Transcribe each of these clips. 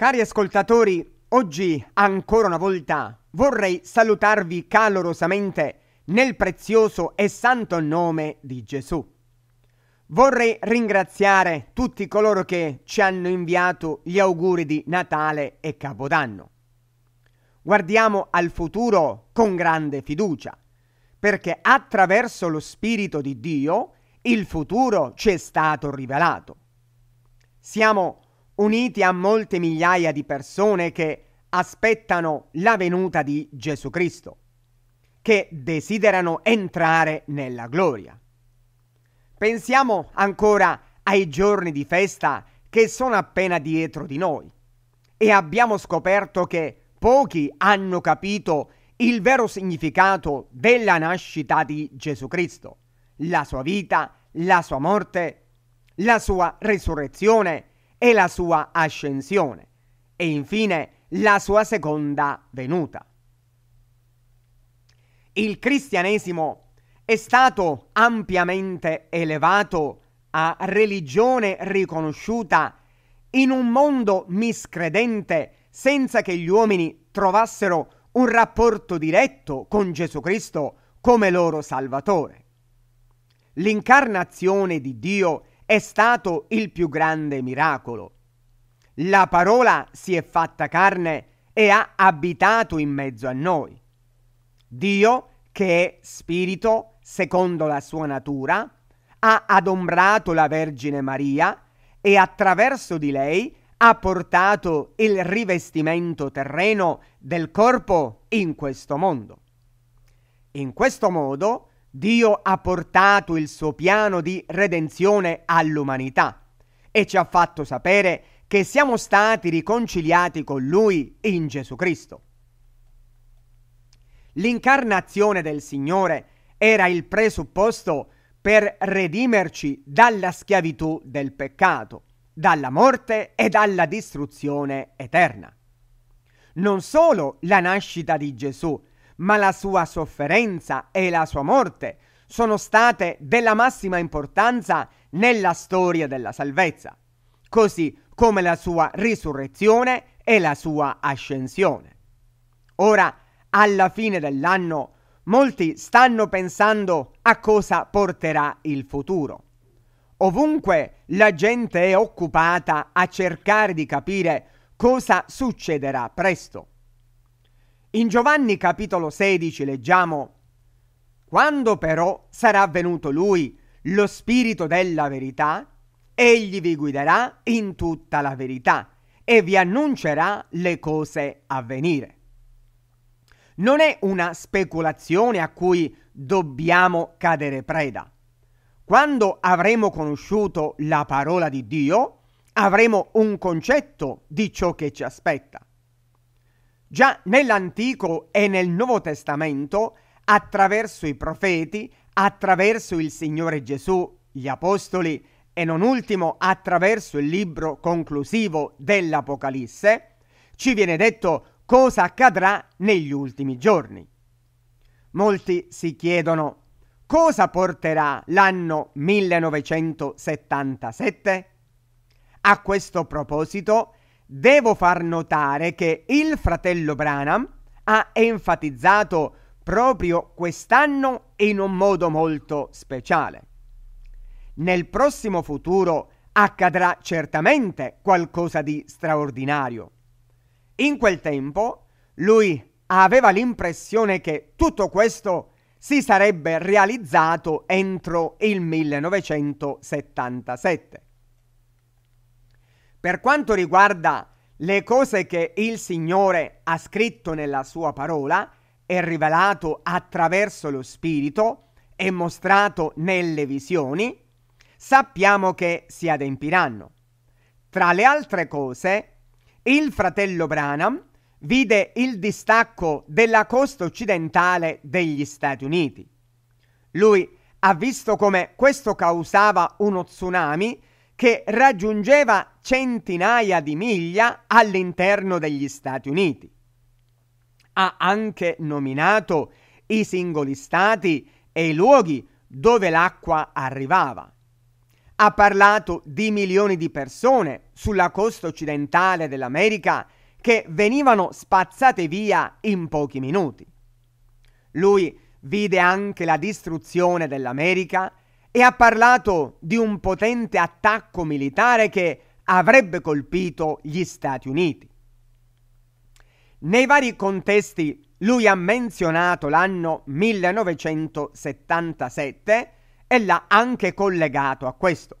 Cari ascoltatori, oggi ancora una volta vorrei salutarvi calorosamente nel prezioso e santo nome di Gesù. Vorrei ringraziare tutti coloro che ci hanno inviato gli auguri di Natale e Capodanno. Guardiamo al futuro con grande fiducia, perché attraverso lo Spirito di Dio il futuro ci è stato rivelato. Siamo uniti a molte migliaia di persone che aspettano la venuta di Gesù Cristo, che desiderano entrare nella gloria. Pensiamo ancora ai giorni di festa che sono appena dietro di noi e abbiamo scoperto che pochi hanno capito il vero significato della nascita di Gesù Cristo, la sua vita, la sua morte, la sua resurrezione e la sua ascensione e infine la sua seconda venuta. Il cristianesimo è stato ampiamente elevato a religione riconosciuta in un mondo miscredente senza che gli uomini trovassero un rapporto diretto con Gesù Cristo come loro Salvatore. L'incarnazione di Dio è stato il più grande miracolo. La parola si è fatta carne e ha abitato in mezzo a noi. Dio, che è spirito secondo la sua natura, ha adombrato la Vergine Maria e attraverso di lei ha portato il rivestimento terreno del corpo in questo mondo. In questo modo Dio ha portato il suo piano di redenzione all'umanità e ci ha fatto sapere che siamo stati riconciliati con Lui in Gesù Cristo. L'incarnazione del Signore era il presupposto per redimerci dalla schiavitù del peccato, dalla morte e dalla distruzione eterna. Non solo la nascita di Gesù ma la sua sofferenza e la sua morte sono state della massima importanza nella storia della salvezza, così come la sua risurrezione e la sua ascensione. Ora, alla fine dell'anno, molti stanno pensando a cosa porterà il futuro. Ovunque la gente è occupata a cercare di capire cosa succederà presto. In Giovanni capitolo 16 leggiamo Quando però sarà venuto lui, lo spirito della verità, egli vi guiderà in tutta la verità e vi annuncerà le cose a venire. Non è una speculazione a cui dobbiamo cadere preda. Quando avremo conosciuto la parola di Dio, avremo un concetto di ciò che ci aspetta. Già nell'Antico e nel Nuovo Testamento, attraverso i profeti, attraverso il Signore Gesù, gli Apostoli e non ultimo attraverso il libro conclusivo dell'Apocalisse, ci viene detto cosa accadrà negli ultimi giorni. Molti si chiedono cosa porterà l'anno 1977? A questo proposito Devo far notare che il fratello Branham ha enfatizzato proprio quest'anno in un modo molto speciale. Nel prossimo futuro accadrà certamente qualcosa di straordinario. In quel tempo lui aveva l'impressione che tutto questo si sarebbe realizzato entro il 1977. Per quanto riguarda le cose che il Signore ha scritto nella sua parola e rivelato attraverso lo Spirito e mostrato nelle visioni, sappiamo che si adempiranno. Tra le altre cose, il fratello Branham vide il distacco della costa occidentale degli Stati Uniti. Lui ha visto come questo causava uno tsunami che raggiungeva centinaia di miglia all'interno degli Stati Uniti. Ha anche nominato i singoli stati e i luoghi dove l'acqua arrivava. Ha parlato di milioni di persone sulla costa occidentale dell'America che venivano spazzate via in pochi minuti. Lui vide anche la distruzione dell'America e ha parlato di un potente attacco militare che avrebbe colpito gli Stati Uniti. Nei vari contesti lui ha menzionato l'anno 1977 e l'ha anche collegato a questo.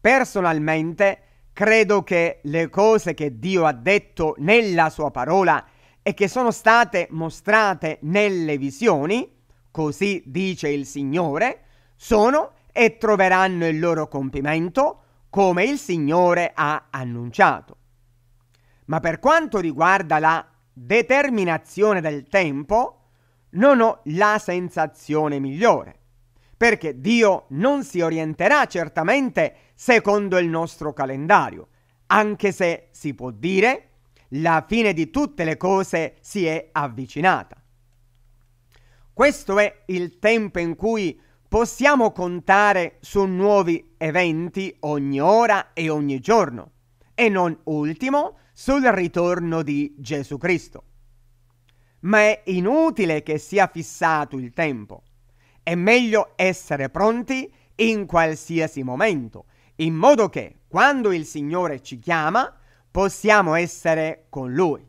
Personalmente credo che le cose che Dio ha detto nella sua parola e che sono state mostrate nelle visioni, così dice il Signore, sono e troveranno il loro compimento come il Signore ha annunciato. Ma per quanto riguarda la determinazione del tempo, non ho la sensazione migliore, perché Dio non si orienterà certamente secondo il nostro calendario, anche se si può dire la fine di tutte le cose si è avvicinata. Questo è il tempo in cui possiamo contare su nuovi eventi ogni ora e ogni giorno, e non ultimo sul ritorno di Gesù Cristo. Ma è inutile che sia fissato il tempo. È meglio essere pronti in qualsiasi momento, in modo che quando il Signore ci chiama possiamo essere con Lui.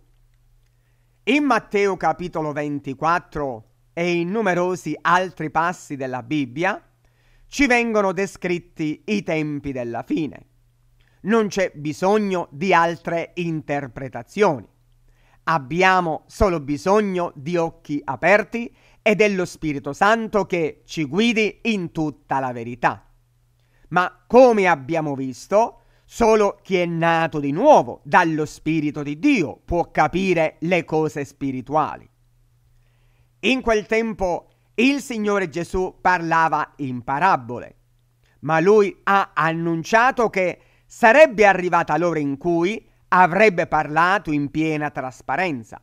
In Matteo capitolo 24 e in numerosi altri passi della Bibbia ci vengono descritti i tempi della fine. Non c'è bisogno di altre interpretazioni. Abbiamo solo bisogno di occhi aperti e dello Spirito Santo che ci guidi in tutta la verità. Ma come abbiamo visto, solo chi è nato di nuovo dallo Spirito di Dio può capire le cose spirituali. In quel tempo il Signore Gesù parlava in parabole, ma lui ha annunciato che sarebbe arrivata l'ora in cui avrebbe parlato in piena trasparenza.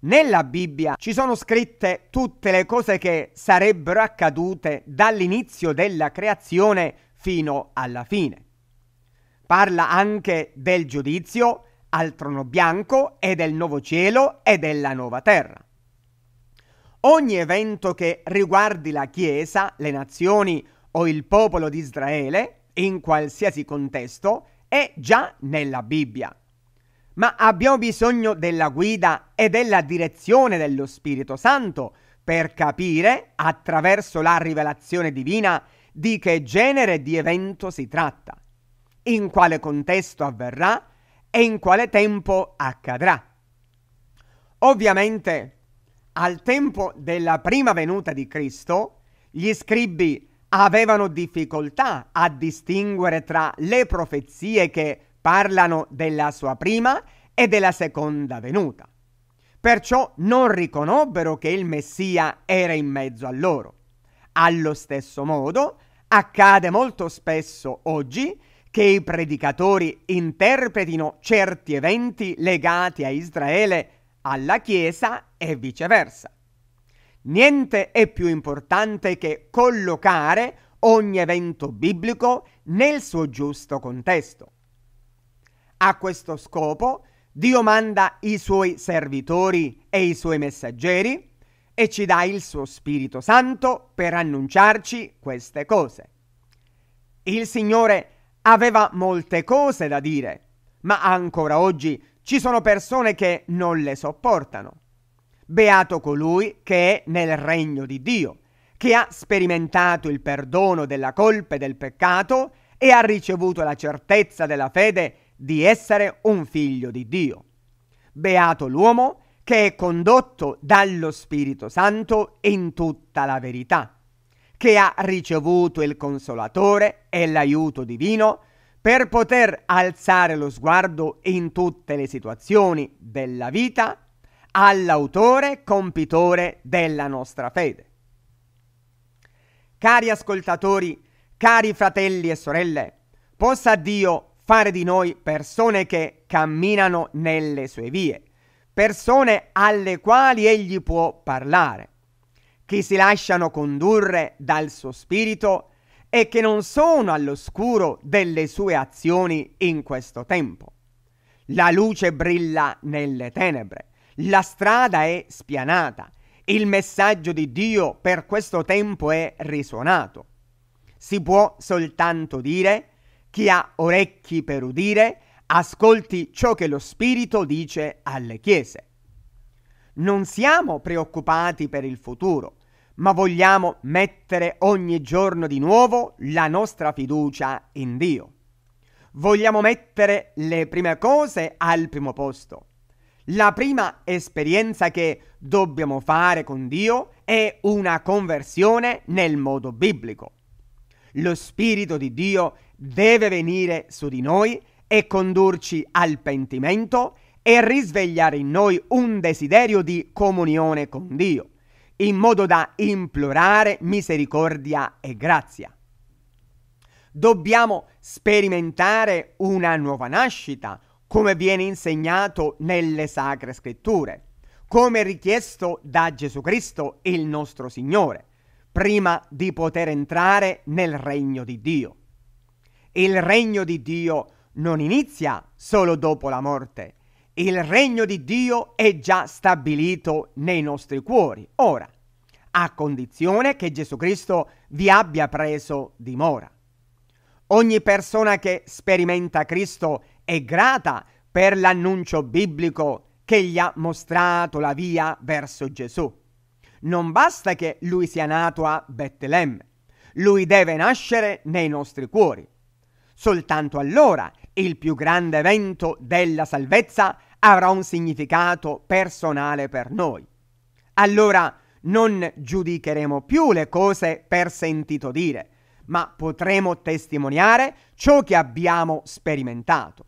Nella Bibbia ci sono scritte tutte le cose che sarebbero accadute dall'inizio della creazione fino alla fine. Parla anche del giudizio al trono bianco e del nuovo cielo e della nuova terra. Ogni evento che riguardi la Chiesa, le nazioni o il popolo di Israele, in qualsiasi contesto, è già nella Bibbia. Ma abbiamo bisogno della guida e della direzione dello Spirito Santo per capire, attraverso la rivelazione divina, di che genere di evento si tratta, in quale contesto avverrà e in quale tempo accadrà. Ovviamente al tempo della prima venuta di Cristo, gli scribi avevano difficoltà a distinguere tra le profezie che parlano della sua prima e della seconda venuta. Perciò non riconobbero che il Messia era in mezzo a loro. Allo stesso modo, accade molto spesso oggi che i predicatori interpretino certi eventi legati a Israele alla Chiesa e viceversa. Niente è più importante che collocare ogni evento biblico nel suo giusto contesto. A questo scopo Dio manda i suoi servitori e i suoi messaggeri e ci dà il suo Spirito Santo per annunciarci queste cose. Il Signore aveva molte cose da dire, ma ancora oggi ci sono persone che non le sopportano. Beato colui che è nel regno di Dio, che ha sperimentato il perdono della colpa e del peccato e ha ricevuto la certezza della fede di essere un figlio di Dio. Beato l'uomo che è condotto dallo Spirito Santo in tutta la verità, che ha ricevuto il consolatore e l'aiuto divino per poter alzare lo sguardo in tutte le situazioni della vita all'autore compitore della nostra fede. Cari ascoltatori, cari fratelli e sorelle, possa Dio fare di noi persone che camminano nelle sue vie, persone alle quali Egli può parlare, che si lasciano condurre dal suo spirito e e che non sono all'oscuro delle sue azioni in questo tempo. La luce brilla nelle tenebre, la strada è spianata, il messaggio di Dio per questo tempo è risuonato. Si può soltanto dire, chi ha orecchi per udire, ascolti ciò che lo Spirito dice alle chiese. Non siamo preoccupati per il futuro, ma vogliamo mettere ogni giorno di nuovo la nostra fiducia in Dio. Vogliamo mettere le prime cose al primo posto. La prima esperienza che dobbiamo fare con Dio è una conversione nel modo biblico. Lo Spirito di Dio deve venire su di noi e condurci al pentimento e risvegliare in noi un desiderio di comunione con Dio in modo da implorare misericordia e grazia. Dobbiamo sperimentare una nuova nascita, come viene insegnato nelle sacre scritture, come richiesto da Gesù Cristo, il nostro Signore, prima di poter entrare nel regno di Dio. Il regno di Dio non inizia solo dopo la morte, il regno di Dio è già stabilito nei nostri cuori. Ora, a condizione che Gesù Cristo vi abbia preso dimora. Ogni persona che sperimenta Cristo è grata per l'annuncio biblico che gli ha mostrato la via verso Gesù. Non basta che lui sia nato a Betlemme, lui deve nascere nei nostri cuori. Soltanto allora il più grande evento della salvezza è avrà un significato personale per noi. Allora non giudicheremo più le cose per sentito dire, ma potremo testimoniare ciò che abbiamo sperimentato.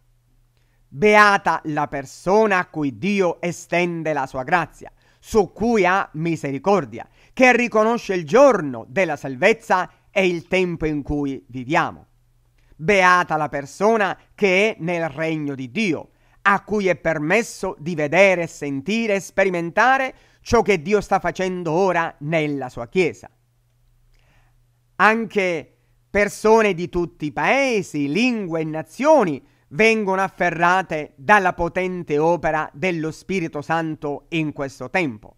Beata la persona a cui Dio estende la sua grazia, su cui ha misericordia, che riconosce il giorno della salvezza e il tempo in cui viviamo. Beata la persona che è nel regno di Dio, a cui è permesso di vedere, sentire e sperimentare ciò che Dio sta facendo ora nella sua Chiesa. Anche persone di tutti i paesi, lingue e nazioni vengono afferrate dalla potente opera dello Spirito Santo in questo tempo.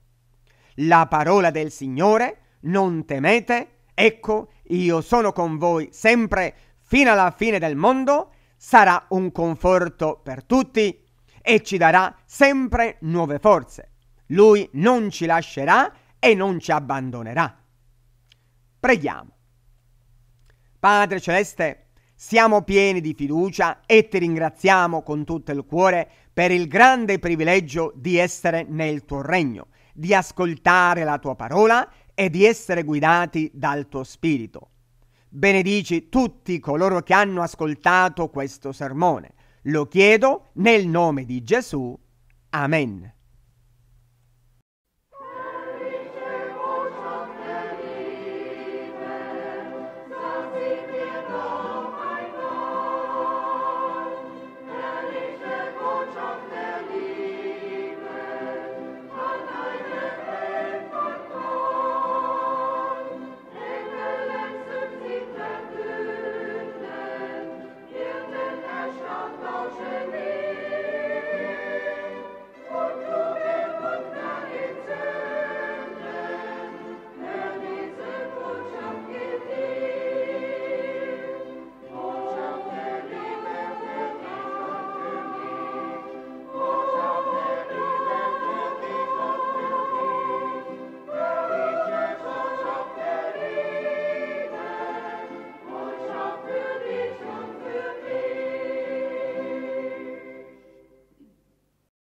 La parola del Signore, non temete, ecco, io sono con voi sempre fino alla fine del mondo sarà un conforto per tutti e ci darà sempre nuove forze. Lui non ci lascerà e non ci abbandonerà. Preghiamo. Padre Celeste, siamo pieni di fiducia e ti ringraziamo con tutto il cuore per il grande privilegio di essere nel tuo regno, di ascoltare la tua parola e di essere guidati dal tuo spirito benedici tutti coloro che hanno ascoltato questo sermone. Lo chiedo nel nome di Gesù. Amen.